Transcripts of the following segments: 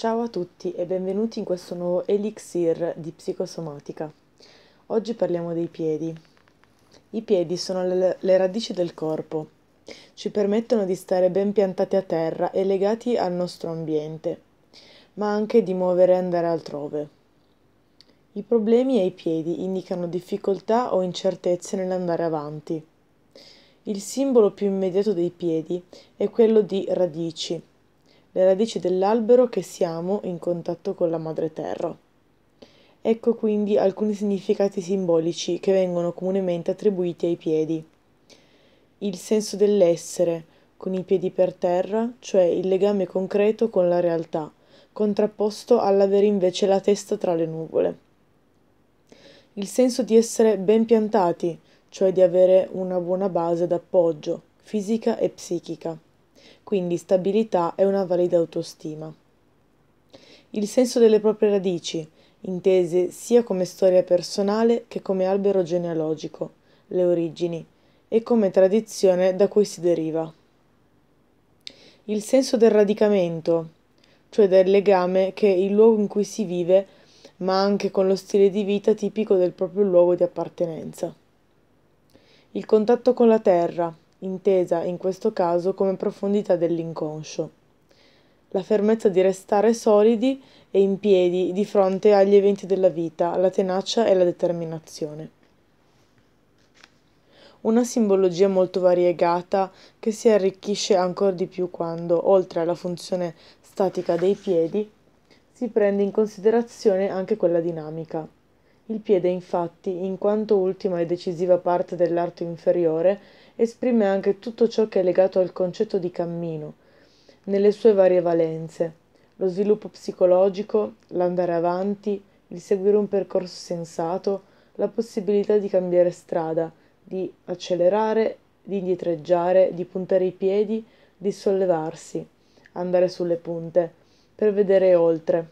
Ciao a tutti e benvenuti in questo nuovo elixir di psicosomatica. Oggi parliamo dei piedi. I piedi sono le, le, radici del corpo. Ci permettono di stare ben piantati a terra e legati al nostro ambiente, ma anche di muovere e andare altrove. I problemi ai piedi indicano difficoltà o incertezze nell'andare avanti. Il simbolo più immediato dei piedi è quello di radici le radici dell'albero che siamo in contatto con la madre terra. Ecco quindi alcuni significati simbolici che vengono comunemente attribuiti ai piedi. Il senso dell'essere, con i piedi per terra, cioè il legame concreto con la realtà, contrapposto all'avere invece la testa tra le nuvole. Il senso di essere ben piantati, cioè di avere una buona base d'appoggio, fisica e psichica quindi stabilità e una valida autostima. Il senso delle proprie radici, intese sia come storia personale che come albero genealogico, le origini, e come tradizione da cui si deriva. Il senso del radicamento, cioè del legame che il luogo in cui si vive, ma anche con lo stile di vita tipico del proprio luogo di appartenenza. Il contatto con la terra, intesa in questo caso come profondità dell'inconscio. La fermezza di restare solidi e in piedi di fronte agli eventi della vita, la tenacia e la determinazione. Una simbologia molto variegata che si arricchisce ancora di più quando, oltre alla funzione statica dei piedi, si prende in considerazione anche quella dinamica. Il piede, infatti, in quanto ultima e decisiva parte dell'arto inferiore, esprime anche tutto ciò che è legato al concetto di cammino, nelle sue varie valenze, lo sviluppo psicologico, l'andare avanti, il seguire un percorso sensato, la possibilità di cambiare strada, di accelerare, di indietreggiare, di puntare i piedi, di sollevarsi, andare sulle punte, per vedere oltre.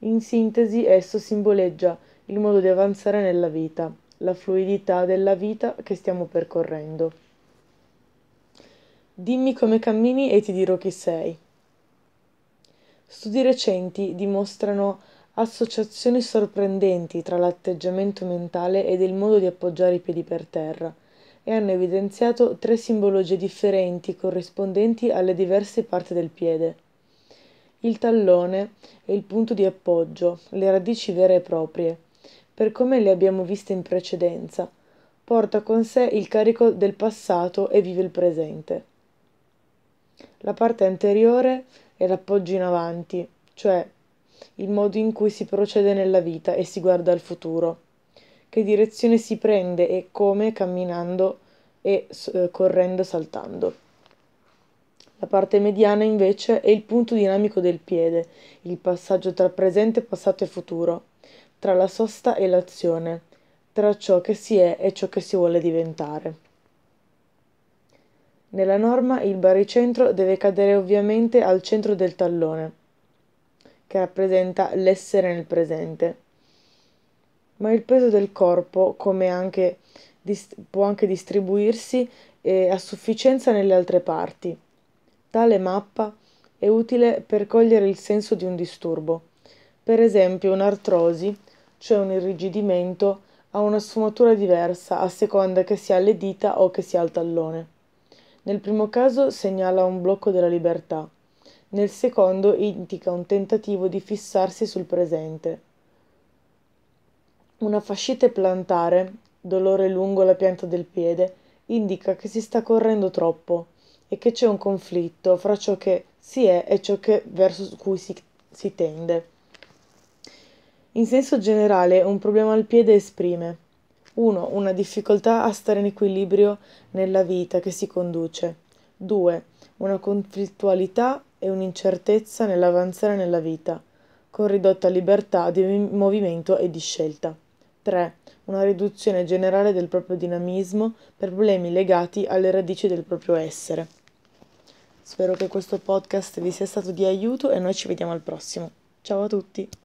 In sintesi, esso simboleggia il modo di avanzare nella vita, la fluidità della vita che stiamo percorrendo. Dimmi come cammini e ti dirò chi sei. Studi recenti dimostrano associazioni sorprendenti tra l'atteggiamento mentale ed il modo di appoggiare i piedi per terra e hanno evidenziato tre simbologie differenti corrispondenti alle diverse parti del piede. Il tallone è il punto di appoggio, le radici vere e proprie per come le abbiamo viste in precedenza, porta con sé il carico del passato e vive il presente. La parte anteriore è l'appoggio in avanti, cioè il modo in cui si procede nella vita e si guarda al futuro, che direzione si prende e come camminando e eh, correndo saltando. La parte mediana invece è il punto dinamico del piede, il passaggio tra presente, passato e futuro tra la sosta e l'azione, tra ciò che si è e ciò che si vuole diventare. Nella norma il baricentro deve cadere ovviamente al centro del tallone, che rappresenta l'essere nel presente. Ma il peso del corpo, come anche può anche distribuirsi eh, a sufficienza nelle altre parti. Tale mappa è utile per cogliere il senso di un disturbo. Per esempio, un'artrosi cioè un irrigidimento, ha una sfumatura diversa a seconda che sia alle dita o che sia al tallone. Nel primo caso segnala un blocco della libertà, nel secondo indica un tentativo di fissarsi sul presente. Una fascite plantare, dolore lungo la pianta del piede, indica che si sta correndo troppo e che c'è un conflitto fra ciò che si è e ciò che, verso cui si, si tende. In senso generale, un problema al piede esprime 1. Una difficoltà a stare in equilibrio nella vita che si conduce. 2. Una conflittualità e un'incertezza nell'avanzare nella vita, con ridotta libertà di movimento e di scelta. 3. Una riduzione generale del proprio dinamismo per problemi legati alle radici del proprio essere. Spero che questo podcast vi sia stato di aiuto e noi ci vediamo al prossimo. Ciao a tutti!